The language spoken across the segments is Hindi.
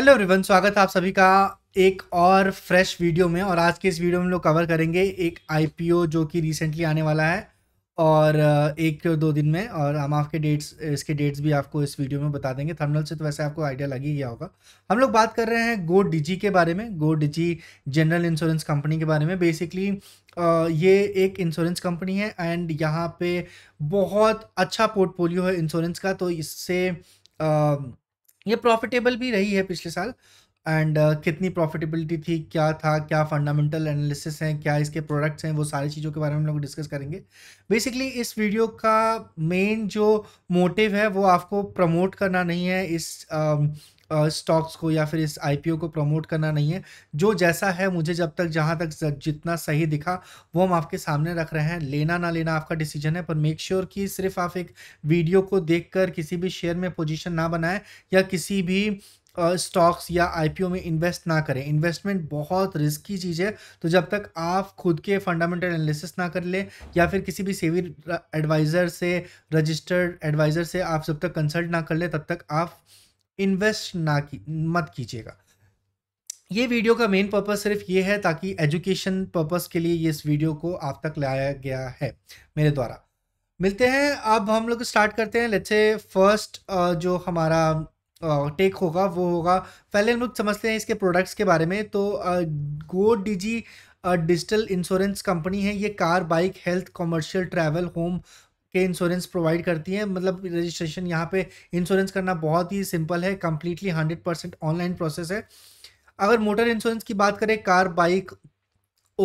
हेलो रिवन स्वागत है आप सभी का एक और फ्रेश वीडियो में और आज के इस वीडियो में लोग कवर करेंगे एक आईपीओ जो कि रिसेंटली आने वाला है और एक दो दिन में और हम आपके डेट्स इसके डेट्स भी आपको इस वीडियो में बता देंगे थर्मनल से तो वैसे आपको आइडिया लग ही गया होगा हम लोग बात कर रहे हैं गो डिजी के बारे में Go Digi general insurance company के बारे में बेसिकली ये एक इंश्योरेंस कंपनी है एंड यहाँ पे बहुत अच्छा पोर्टफोलियो है इंश्योरेंस का तो इससे ये प्रॉफिटेबल भी रही है पिछले साल एंड uh, कितनी प्रॉफिटेबिलिटी थी क्या था क्या फंडामेंटल एनालिसिस हैं क्या इसके प्रोडक्ट्स हैं वो सारी चीज़ों के बारे में हम लोग डिस्कस करेंगे बेसिकली इस वीडियो का मेन जो मोटिव है वो आपको प्रमोट करना नहीं है इस uh, स्टॉक्स को या फिर इस आईपीओ को प्रमोट करना नहीं है जो जैसा है मुझे जब तक जहाँ तक जितना सही दिखा वो हम आपके सामने रख रहे हैं लेना ना लेना आपका डिसीजन है पर मेक श्योर sure कि सिर्फ आप एक वीडियो को देखकर किसी भी शेयर में पोजीशन ना बनाएं या किसी भी स्टॉक्स uh, या आईपीओ में इन्वेस्ट ना करें इन्वेस्टमेंट बहुत रिस्की चीज़ है तो जब तक आप खुद के फंडामेंटल एनालिसिस ना कर लें या फिर किसी भी सेविंग एडवाइज़र से रजिस्टर्ड एडवाइज़र से आप जब तक कंसल्ट ना कर लें तब तक आप इन्वेस्ट ना की मत कीजिएगा ये वीडियो का मेन पर्पस सिर्फ ये है ताकि एजुकेशन पर्पस के लिए इस वीडियो को आप तक लाया गया है मेरे द्वारा मिलते हैं अब हम लोग स्टार्ट करते हैं लेट्स से फर्स्ट जो हमारा टेक होगा वो होगा पहले हम लोग समझते हैं इसके प्रोडक्ट्स के बारे में तो Go Digi digital insurance company है ये car bike health commercial travel home के इंश्योरेंस प्रोवाइड करती हैं मतलब रजिस्ट्रेशन यहाँ पे इंश्योरेंस करना बहुत ही सिंपल है completely hundred percent online process है अगर मोटर इंश्योरेंस की बात करें car bike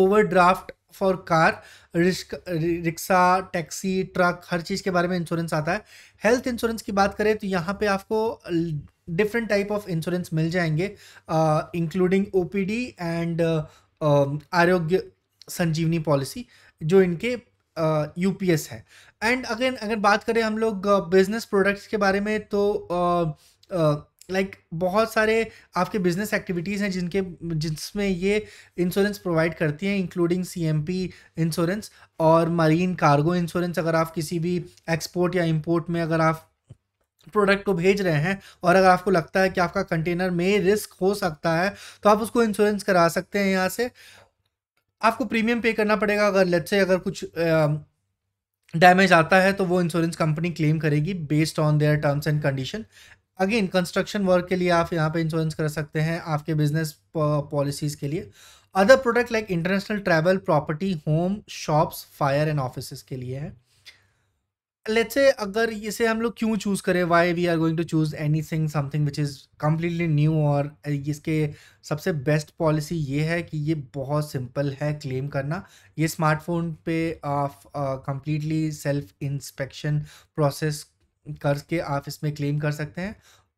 overdraft for car rickshaw taxi truck हर चीज़ के बारे में इंश्योरेंस आता है हेल्थ इंश्योरेंस की बात करें तो यहाँ पे आपको डिफरेंट टाइप ऑफ इंश्योरेंस मिल जाएंगे including O P D and Arogya Sanjeevani policy जो इनके यू पी एस है एंड अगेन अगर बात करें हम लोग बिजनेस प्रोडक्ट्स के बारे में तो लाइक like, बहुत सारे आपके बिजनेस एक्टिविटीज़ हैं जिनके जिसमें ये इंश्योरेंस प्रोवाइड करती हैं इंक्लूडिंग पी इंश्योरेंस और मरीन कार्गो इंश्योरेंस अगर आप किसी भी एक्सपोर्ट या इंपोर्ट में अगर आप प्रोडक्ट को भेज रहे हैं और अगर आपको लगता है कि आपका कंटेनर में रिस्क हो सकता है तो आप उसको इंश्योरेंस करा सकते हैं यहाँ से आपको प्रीमियम पे करना पड़ेगा अगर लेट से अगर कुछ डैमेज आता है तो वो इंश्योरेंस कंपनी क्लेम करेगी based on their terms and condition again construction work के लिए आप यहाँ पे इंश्योरेंस कर सकते हैं आपके बिजनेस पॉलिसीज के लिए other product like international travel property home shops fire and office के लिए है लेट्स से अगर इसे हम लोग क्यों चूज करें why we are going to choose anything something which is completely new और इसके सबसे बेस्ट पॉलिसी ये है कि ये बहुत सिंपल है क्लेम करना ये स्मार्टफोन पे आप कंप्लीटली सेल्फ इंस्पेक्शन प्रोसेस करके आप इसमें क्लेम कर सकते हैं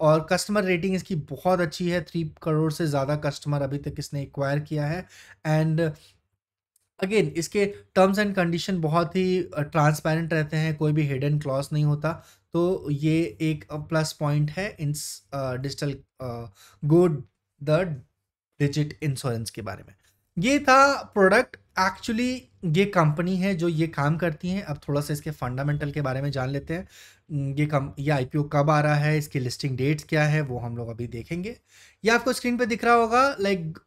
और कस्टमर रेटिंग इसकी बहुत अच्छी है थ्री करोड़ से ज़्यादा कस्टमर अभी तक इसने एक्वायर किया है एंड अगेन इसके टर्म्स एंड कंडीशन बहुत ही ट्रांसपेरेंट रहते हैं कोई भी हिडन क्लॉज नहीं होता तो ये एक प्लस पॉइंट है इन digital good the Digit insurance के बारे में ये था प्रोडक्ट एक्चुअली ये कंपनी है जो ये काम करती है अब थोड़ा सा इसके फंडामेंटल के बारे में जान लेते हैं ये कम ये आई कब आ रहा है इसकी लिस्टिंग डेट्स क्या है वो हम लोग अभी देखेंगे ये आपको स्क्रीन पे दिख रहा होगा लाइक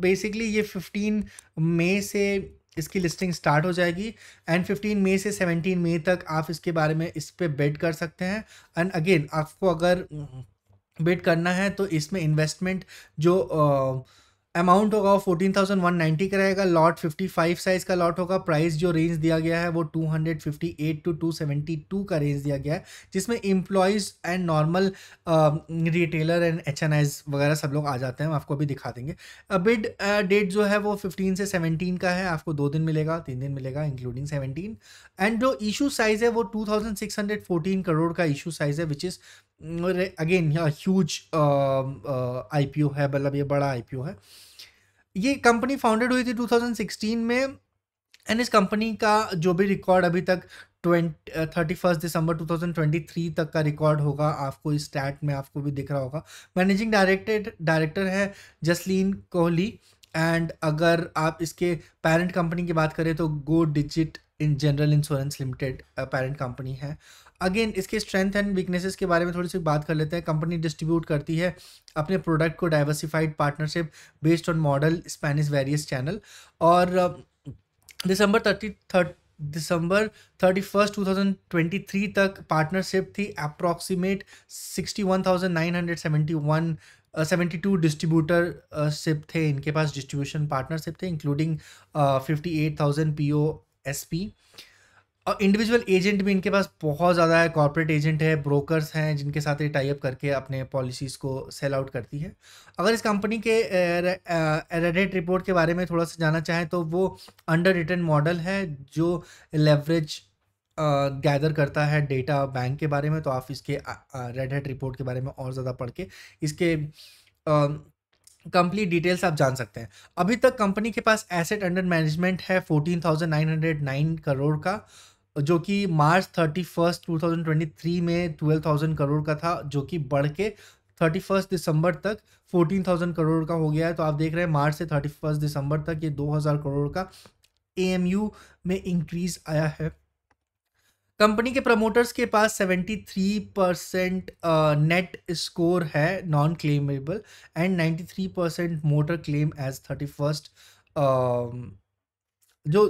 बेसिकली ये 15 मई से इसकी लिस्टिंग स्टार्ट हो जाएगी एंड 15 मई से 17 मई तक आप इसके बारे में इस पर बेट कर सकते हैं एंड अगेन आपको अगर बेट करना है तो इसमें इन्वेस्टमेंट जो uh, अमाउंट होगा वो फोर्टीन थाउजेंड वन नाइन्टी का रहेगा लॉट फिफ्टी फाइव साइज़ का लॉट होगा प्राइस जो रेंज दिया गया है वो two hundred fifty eight to two seventy two का रेंज दिया गया है जिसमें employees and normal retailer and H N Is वगैरह सब लोग आ जाते हैं हम आपको अभी दिखा देंगे बिड डेट uh, जो है वो फिफ्टीन से सेवनटीन का है आपको दो दिन मिलेगा तीन दिन मिलेगा इंक्लूडिंग सेवनटीन एंड जो इशू साइज़ है वो two thousand six hundred fourteen crore का इशू साइज़ है which is again huge I P O है मतलब ये बड़ा आई पी ओ है ये कंपनी फाउंडेड हुई थी 2016 में एंड इस कंपनी का जो भी रिकॉर्ड अभी तक ट्वेंटी थर्टी फर्स्ट दिसंबर 2023 तक का रिकॉर्ड होगा आपको इस स्टैट में आपको भी दिख रहा होगा मैनेजिंग डायरेक्टर डायरेक्टर है जसलीन कोहली एंड अगर आप इसके पेरेंट कंपनी की बात करें तो गो डिजिट इन general insurance limited parent company है अगेन इसके स्ट्रेंथ एंड वीकनेसेस के बारे में थोड़ी सी बात कर लेते हैं कंपनी डिस्ट्रीब्यूट करती है अपने प्रोडक्ट को diversified partnership based on model Spanish various channel और December thirty thirty December thirty first two thousand twenty three तक पार्टनरशिप थी approximate sixty one thousand nine hundred seventy one distributor too थे इनके पास डिस्ट्रीब्यूशन पार्टनरशिप थे including fifty eight thousand P O S P और इंडिविजुअल एजेंट भी इनके पास बहुत ज़्यादा है कॉर्पोरेट एजेंट है ब्रोकर्स हैं जिनके साथ ये टाइप करके अपने पॉलिसीज़ को सेल आउट करती है अगर इस कंपनी के रेडेट रिपोर्ट के बारे में थोड़ा सा जानना चाहें तो वो अंडर रिटर्न मॉडल है जो लेवरेज गैदर करता है डेटा बैंक के बारे में तो आप इसके रेड रिपोर्ट के बारे में और ज़्यादा पढ़ के इसके कंप्लीट डिटेल्स आप जान सकते हैं अभी तक कंपनी के पास एसेट अंडर मैनेजमेंट है fourteen thousand nine hundred nine crore का जो कि March thirty first two thousand twenty three में ट्वेल्व थाउजेंड करोड़ का था जो कि बढ़ के थर्टी फर्स्ट दिसंबर तक फोर्टीन थाउजेंड करोड़ का हो गया है तो आप देख रहे हैं मार्च से थर्टी फर्स्ट दिसंबर तक ये दो हज़ार करोड़ का एएमयू में इंक्रीज आया है कंपनी के प्रमोटर्स के पास seventy three percent net score है non claimable and ninety three percent motor claim as thirty first जो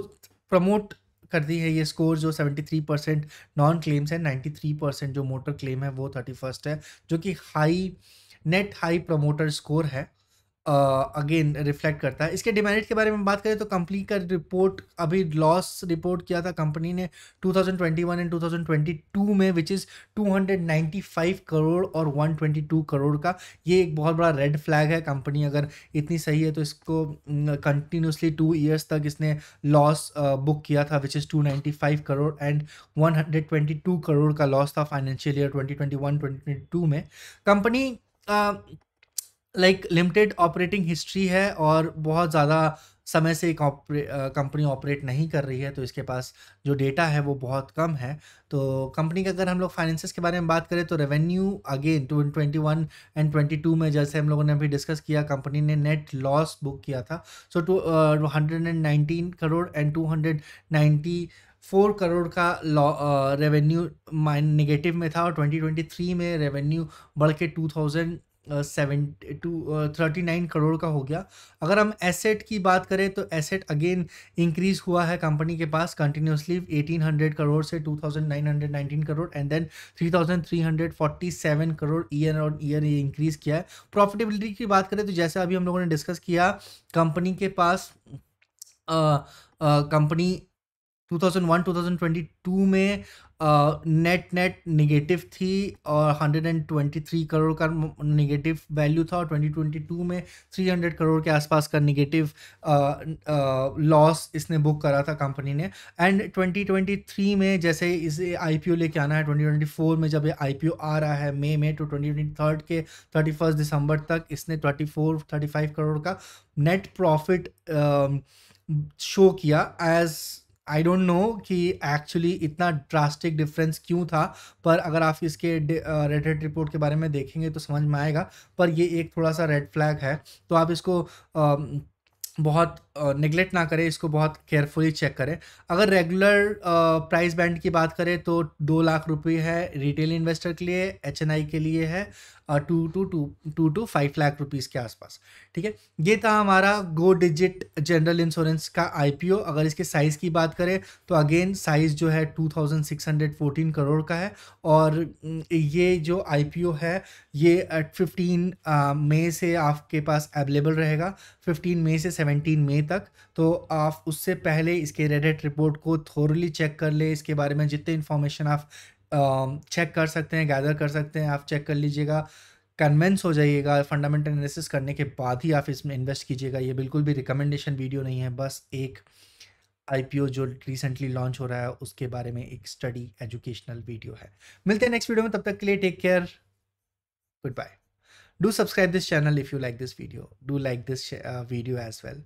प्रमोट कर दी है ये स्कोर जो 73 परसेंट नॉन क्लेम्स है 93 परसेंट जो मोटर क्लेम है वो थर्टी फर्स्ट है जो कि high net high promoter score है अगेन uh, रिफ्लेक्ट करता है इसके डिमेरिट के बारे में बात करें तो कंपनी का रिपोर्ट अभी लॉस रिपोर्ट किया था कंपनी ने 2021 एंड 2022 में विच इज़ 295 करोड़ और 122 करोड़ का ये एक बहुत बड़ा रेड फ्लैग है कंपनी अगर इतनी सही है तो इसको कंटिन्यूसली टू ईयर्स तक इसने लॉस बुक किया था which is two crore and one crore का लॉस था फाइनेंशियल ईयर ट्वेंटी ट्वेंटी में company like limited operating history है और बहुत ज़्यादा समय से कंपनी ऑपरेट नहीं कर रही है तो इसके पास जो डेटा है वो बहुत कम है तो कंपनी का अगर हम लोग फाइनेंसिस के बारे में बात करें तो revenue again two twenty one and twenty two में जैसे हम लोगों ने अभी डिस्कस किया कंपनी ने नेट लॉस बुक किया था so two hundred and nineteen crore and two hundred ninety four crore का लॉ रेवेन्यू माइन निगेटिव में था और 2023 में रेवेन्यू बढ़ के two thousand seven two thirty nine crore का हो गया अगर हम एसेट की बात करें तो एसेट अगेन इंक्रीज हुआ है कंपनी के पास कंटिन्यूसली एटीन हंड्रेड करोड़ से two thousand nine hundred nineteen crore and then three thousand three hundred forty seven crore year on year ये इंक्रीज़ किया है प्रॉफिटेबिलिटी की बात करें तो जैसे अभी हम लोगों ने डिस्कस किया कंपनी के पास कंपनी uh, uh, 2001-2022 में नेट नेट निगेटिव थी और hundred and twenty three crore का निगेटिव वैल्यू था और ट्वेंटी ट्वेंटी टू में थ्री हंड्रेड करोड़ के आसपास का निगेटिव लॉस इसने बुक करा था कंपनी ने एंड ट्वेंटी ट्वेंटी थ्री में जैसे इसे आई पी ओ लेके आना है ट्वेंटी ट्वेंटी फोर में जब ये आई पी ओ आ रहा है मे में तो ट्वेंटी ट्वेंटी थर्ड के थर्टी फर्स्ट दिसंबर तक इसने twenty four thirty five crore का नेट प्रॉफिट शो किया एज आई डोंट नो कि एक्चुअली इतना ड्रास्टिक डिफरेंस क्यों था पर अगर आप इसके रेड हेड रिपोर्ट के बारे में देखेंगे तो समझ में आएगा पर ये एक थोड़ा सा रेड फ्लैग है तो आप इसको आ, बहुत निगलेक्ट ना करें इसको बहुत केयरफुली चेक करें अगर रेगुलर प्राइस बैंड की बात करें तो दो लाख रुपये है रिटेल इन्वेस्टर के लिए एच के लिए है two two two two two five lakh rupees के आसपास ठीक है ये था हमारा गो डिजिट जनरल इंश्योरेंस का आईपीओ अगर इसके साइज़ की बात करें तो अगेन साइज़ जो है two thousand six hundred fourteen crore का है और ये जो आईपीओ है ये एट फिफ्टीन मई से आपके पास अवेलेबल रहेगा फिफ्टीन मई से सेवनटीन मई मई तक तो आप उससे पहले इसके रेडिट रिपोर्ट को थोरली चेक कर ले इसके बारे में जितने इन्फॉर्मेशन आप चेक कर सकते हैं गैदर कर सकते हैं आप चेक कर लीजिएगा कन्वेंस हो जाइएगा फंडामेंटल एनालिसिस करने के बाद ही आप इसमें इन्वेस्ट कीजिएगा ये बिल्कुल भी रिकमेंडेशन वीडियो नहीं है बस एक आई जो रिसेंटली लॉन्च हो रहा है उसके बारे में एक स्टडी एजुकेशनल वीडियो है मिलते हैं नेक्स्ट वीडियो में तब तक के लिए take care goodbye do subscribe this channel if you like this video do like this video as well well